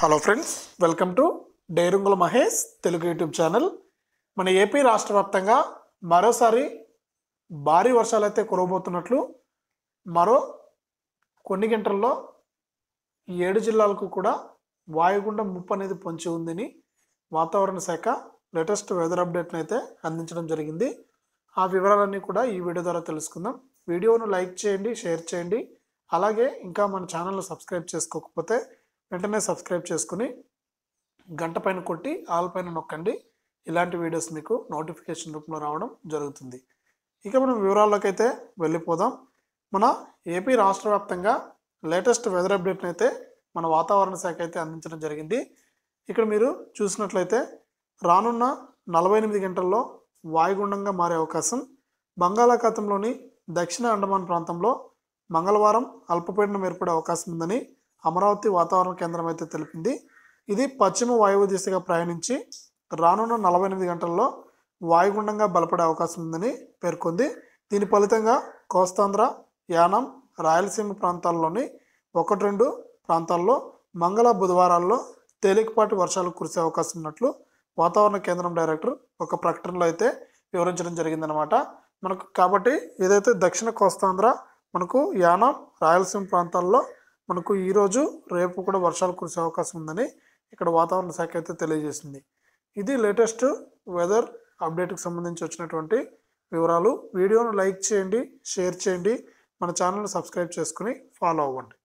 hello friends welcome to డైరుంగుల Mahesh Telugu YouTube channel మన AP రాష్ట్ర వ్యాప్తంగా మరోసారి భారీ వర్షాలు అయితే కురవబోతున్నట్లు మరో కొన్ని గంటల్లో ఏడు జిల్లాలకు కూడా వాయుగుండ ముప్పు అనేది పొంచి ఉందని వాతావరణ శాఖ లేటెస్ట్ వెదర్ అప్డేట్ని అయితే అందించడం జరిగింది ఆ వివరాలన్నీ కూడా ఈ వీడియో ద్వారా తెలుసుకుందాం వీడియోను లైక్ చేయండి షేర్ చేయండి అలాగే ఇంకా మన ఛానల్ను సబ్స్క్రైబ్ చేసుకోకపోతే వెంటనే సబ్స్క్రైబ్ చేసుకుని గంట పైన కొట్టి ఆల్ పైన నొక్కండి ఇలాంటి వీడియోస్ మీకు నోటిఫికేషన్ రూపంలో రావడం జరుగుతుంది ఇక మనం వివరాల్లోకి అయితే వెళ్ళిపోదాం మన ఏపీ రాష్ట్ర వ్యాప్తంగా లేటెస్ట్ వెదర్ అప్డేట్ని అయితే మన వాతావరణ శాఖ అయితే అందించడం జరిగింది ఇక్కడ మీరు చూసినట్లయితే రానున్న నలభై ఎనిమిది గంటల్లో వాయుగుండంగా మారే అవకాశం బంగాళాఖాతంలోని దక్షిణ అండమాన్ ప్రాంతంలో మంగళవారం అల్పపీడనం ఏర్పడే అవకాశం ఉందని అమరావతి వాతావరణ కేంద్రం అయితే తెలిపింది ఇది పశ్చిమ వాయువు దిశగా ప్రయాణించి రానున్న నలభై ఎనిమిది గంటల్లో వాయుగుండంగా బలపడే అవకాశం ఉందని పేర్కొంది దీని ఫలితంగా కోస్తాంధ్ర యానం రాయలసీమ ప్రాంతాల్లోని ఒకటి రెండు ప్రాంతాల్లో మంగళ బుధవారాల్లో తేలికపాటి వర్షాలు కురిసే అవకాశం ఉన్నట్లు వాతావరణ కేంద్రం డైరెక్టర్ ఒక ప్రకటనలో అయితే వివరించడం జరిగిందనమాట మనకు కాబట్టి ఏదైతే దక్షిణ కోస్తాంధ్ర మనకు యానం రాయలసీమ ప్రాంతాల్లో మనకు ఈరోజు రేపు కూడా వర్షాలు కురిసే అవకాశం ఉందని ఇక్కడ వాతావరణ శాఖ అయితే తెలియజేసింది ఇది లేటెస్ట్ వెదర్ అప్డేట్కి సంబంధించి వచ్చినటువంటి వివరాలు వీడియోను లైక్ చేయండి షేర్ చేయండి మన ఛానల్ని సబ్స్క్రైబ్ చేసుకుని ఫాలో అవ్వండి